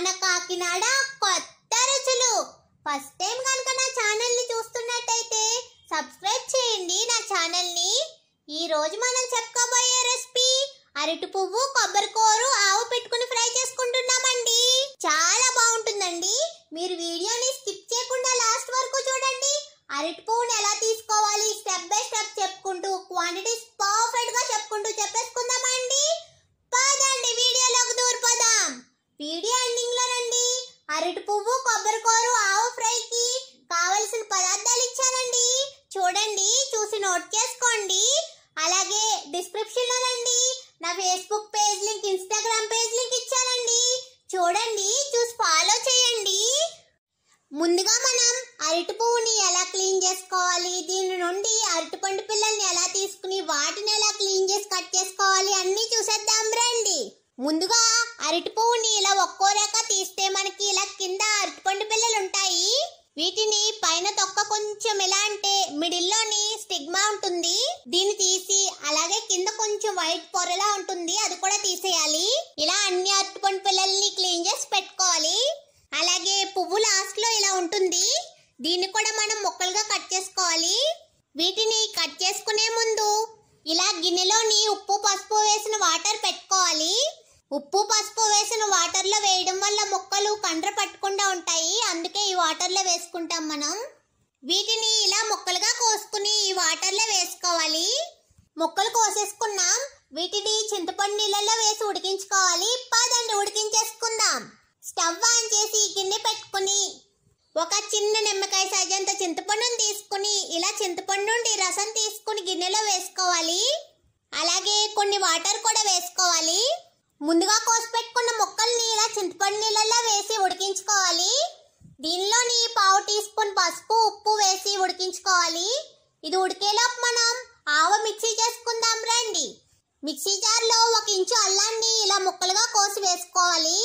మన కాకినాడ కొత్త రుచులు ఫస్ట్ టైం కనుక నా ఛానల్ని చూస్తున్నట్టయితే సబ్స్క్రైబ్ చేయండి నా ఛానల్ని ఈరోజు మనం చెప్పుకోబోయే రెసిపీ అరటి పువ్వు కొబ్బరికూరు ఆవు పెట్టుకుని ఫ్రై చేసుకుంటున్నామండి చాలా బాగుంటుందండి మీరు వీడియోని స్కిప్ చేయకుండా లాస్ట్ వరకు చూడండి అరటి పువ్వుని ఎలా తీసుకోవాలి స్టెప్ బై స్టెప్ చెప్పుకుంటూ క్వాంటిటీస్ పర్ఫెక్ట్గా చెప్పుకుంటూ చెప్పేసుకుందామండి పదండి వీడియోలోకి దూరిపోదాం వీడియో ఎండింగ్ అరటి పువ్వు కొబ్బరికూరు ఆవు ఫ్రైకి కావలసిన పదార్థాలు ఇచ్చానండి చూడండి చూసి నోట్ చేసుకోండి అలాగే డిస్క్రిప్షన్లో రండి నా Facebook page link Instagram page link ఇచ్చానండి చూడండి చూసి ఫాలో చేయండి ముందుగా మనం అరటి పువ్వుని ఎలా క్లీన్ చేసుకోవాలి దీని నుండి అరటిపండు పిల్లల్ని ఎలా తీసుకుని వాటిని ఎలా క్లీన్ చేసి కట్ చేసుకోవాలి అన్నీ చూసేద్దాం రండి ముందుగా అరటి పువ్వుని ఇలా ఒక్కో రేఖ తీస్తే మనకి ఇలా కింద అరటిపండు పిల్లలు ఉంటాయి వీటిని పైన తొక్క కొంచెం ఎలా అంటే మిడిల్లోని స్టిగ్మా ఉంటుంది దీన్ని తీసి అలాగే కింద కొంచెం వైట్ పొరలా ఉంటుంది అది కూడా తీసేయాలి ఇలా అన్ని అరటిపండు పిల్లల్ని క్లీన్ చేసి పెట్టుకోవాలి అలాగే పువ్వు లాస్ట్లో ఇలా ఉంటుంది దీన్ని కూడా మనం ముక్కలుగా కట్ చేసుకోవాలి వీటిని కట్ చేసుకునే ముందు ఇలా గిన్నెలోని ఉప్పు పసుపు వేసిన వాటర్ పెట్టుకోవాలి ఉప్పు పసుపు వేసిన వాటర్లో వేయడం వల్ల మొక్కలు కండ్ర పట్టకుండా ఉంటాయి అందుకే ఈ వాటర్లో వేసుకుంటాం మనం వీటిని ఇలా మొక్కలుగా కోసుకుని ఈ వాటర్లో వేసుకోవాలి మొక్కలు కోసేసుకున్నాం వీటిని చింతపండు నీళ్ళలో వేసి ఉడికించుకోవాలి పదండి ఉడికించేసుకుందాం స్టవ్ ఆన్ చేసి గిన్నె పెట్టుకుని ఒక చిన్న నిమ్మకాయ సైజంత చింతపండును తీసుకుని ఇలా చింతపండు నుండి రసం తీసుకుని గిన్నెలో వేసుకోవాలి అలాగే కొన్ని వాటర్ కూడా వేసుకోవాలి ముందుగా కోసి పెట్టుకున్న మొక్కల్ని ఇలా చింతపండు నీళ్ళల్లో వేసి ఉడికించుకోవాలి దీనిలోని పావు టీ స్పూన్ పసుపు ఉప్పు వేసి ఉడికించుకోవాలి ఇది ఉడికేలోపు మనం ఆవ మిక్సీ చేసుకుందాం రండి మిక్సీ జార్లో ఒక ఇంచు అల్లాన్ని ఇలా ముక్కలుగా కోసి వేసుకోవాలి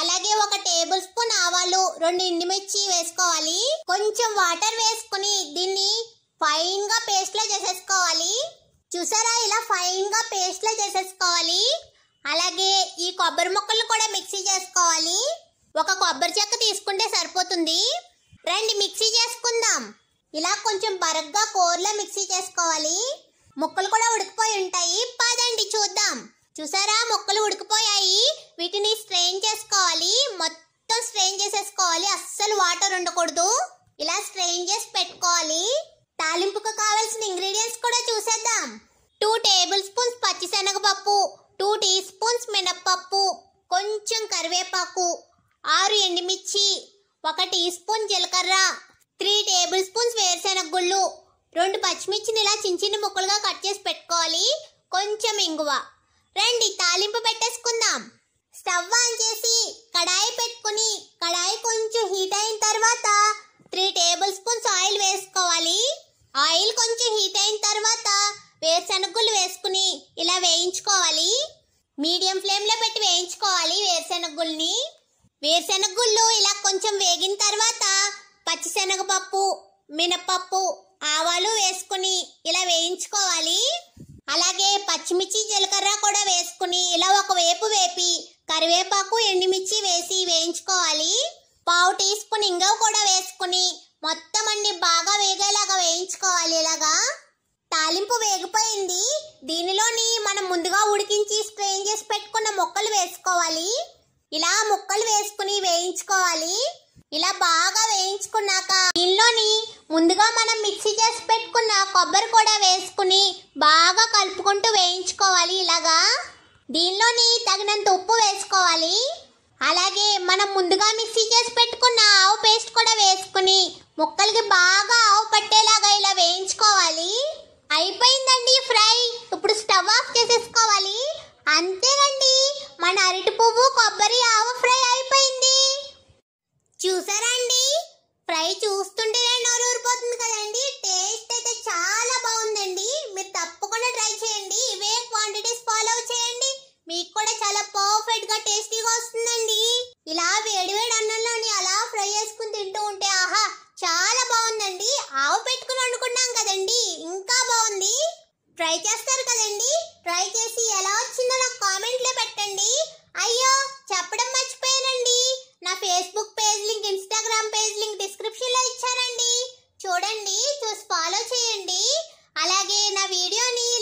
అలాగే ఒక టేబుల్ స్పూన్ ఆవాలు రెండు ఎండుమిర్చి వేసుకోవాలి కొంచెం వాటర్ వేసుకుని దీన్ని ఫైన్గా పేస్ట్లో చేసేసుకోవాలి చూసారా ఇలా ఫైన్గా పేస్ట్లో చేసేసుకోవాలి అలాగే ఈ కొబ్బరి ముక్కలు కూడా మిక్సీ చేసుకోవాలి ఒక కొబ్బరి చెక్క తీసుకుంటే సరిపోతుంది రండి మిక్సీ చేసుకుందాం ఇలా కొంచెం బరగ్గా కూరలో మిక్సీ చేసుకోవాలి ముక్కలు కూడా ఉడికిపోయి ఉంటాయి పదండి చూద్దాం చూసారా ముక్కలు ఉడికిపోయాయి వీటిని స్ట్రెయిన్ చేసుకోవాలి మొత్తం స్ట్రెయిన్ చేసేసుకోవాలి అస్సలు వాటర్ ఉండకూడదు ఇలా స్ట్రెయిన్ చేసి పెట్టుకోవాలి తాలింపుకు కావాల్సిన ఇంగ్రీడియంట్స్ కూడా చూసేద్దాం టూ టేబుల్ స్పూన్స్ పచ్చిశనగపప్పు టూ టీ స్పూన్స్ మినప్పప్పు కొంచెం కరివేపాకు ఆరు ఎండుమిర్చి ఒక టీ స్పూన్ జీలకర్ర త్రీ టేబుల్ స్పూన్స్ వేరుశెనగ గుళ్ళు రెండు పచ్చిమిర్చిని ఇలా చిన్న చిన్న ముక్కలుగా కట్ చేసి పెట్టుకోవాలి కొంచెం ఇంగువ రండి తాలింపు పెట్టేసుకుందాం స్టవ్ ఆన్ చేసి కడాయి పెట్టుకుని కడాయి కొంచెం హీట్ అయిన తర్వాత త్రీ టేబుల్ స్పూన్స్ ఆయిల్ వేసుకోవాలి ఆయిల్ కొంచెం హీట్ అయిన తర్వాత వేరుశనగలు వేయించుకోవాలి మీడియం ఫ్లేమ్లో పెట్టి వేయించుకోవాలి వేరుశెనగ గుళ్ళని ఇలా కొంచెం వేగిన తర్వాత పచ్చిశనగపప్పు మినపప్పు ఆవాలు వేసుకుని ఇలా వేయించుకోవాలి అలాగే పచ్చిమిర్చి జీలకర్ర కూడా వేసుకుని ఇలా ఒక వేపు వేపి కరివేపాకు ఎండుమిర్చి వేసి వేయించుకోవాలి పావు టీ స్పూన్ ఇంగవ కూడా వేసుకుని మొత్తం అన్ని బాగా వేగేలాగా వేయించుకోవాలి ఇలాగా తాలింపు వేగిపోయింది దీనిలో ముందుగా ఉడికించి స్ట్రెయిన్ చేసి పెట్టుకున్న ముక్కలు వేసుకోవాలి ఇలా ముక్కలు వేసుకుని వేయించుకోవాలి ఇలా బాగా వేయించుకున్నాక దీనిలోని ముందుగా మనం మిక్సీ చేసి పెట్టుకున్న కొబ్బరి కూడా వేసుకుని బాగా కలుపుకుంటూ వేయించుకోవాలి ఇలాగా దీనిలోని తగినంత ఉప్పు వేసుకోవాలి అలాగే మనం ముందుగా మిక్సీ చేసి పెట్టుకున్న ఆవు పేస్ట్ కూడా వేసుకుని ముక్కలకి బాగా ఆవు పట్టేలాగా ఇలా వేయించుకోవాలి అయిపోయిందండి ఫ్రై ఇప్పుడు స్టవ్ ఆఫ్ అంతేనండి మన అరటి పువ్వు కొబ్బరి ఆవ ఫ్రై అయిపోయింది చూసారండి ఫ్రై చూస్తుంటేనే నోరు ఊరిపోతుంది కదండి టేస్ట్ అయితే చాలా బాగుందండి మీరు తప్పకుండా ట్రై చేయండి ఇవే క్వాంటిటీస్ ఫాలో చేయండి మీకు కూడా చాలా పర్ఫెక్ట్ గా టేస్టీగా వస్తుందండి ఇలా వేడి వేడి అన్నంలోని అలా ఫ్రై చేసుకుని తింటూ ఉంటే ఆహా చాలా బాగుందండి ఆవు పెట్టుకుని వండుకున్నాం కదండి ఇంకా బాగుంది ట్రై చేస్తారు కదండి ట్రై చేసి న్యూస్ ఫాలో చేయండి అలాగే నా వీడియోని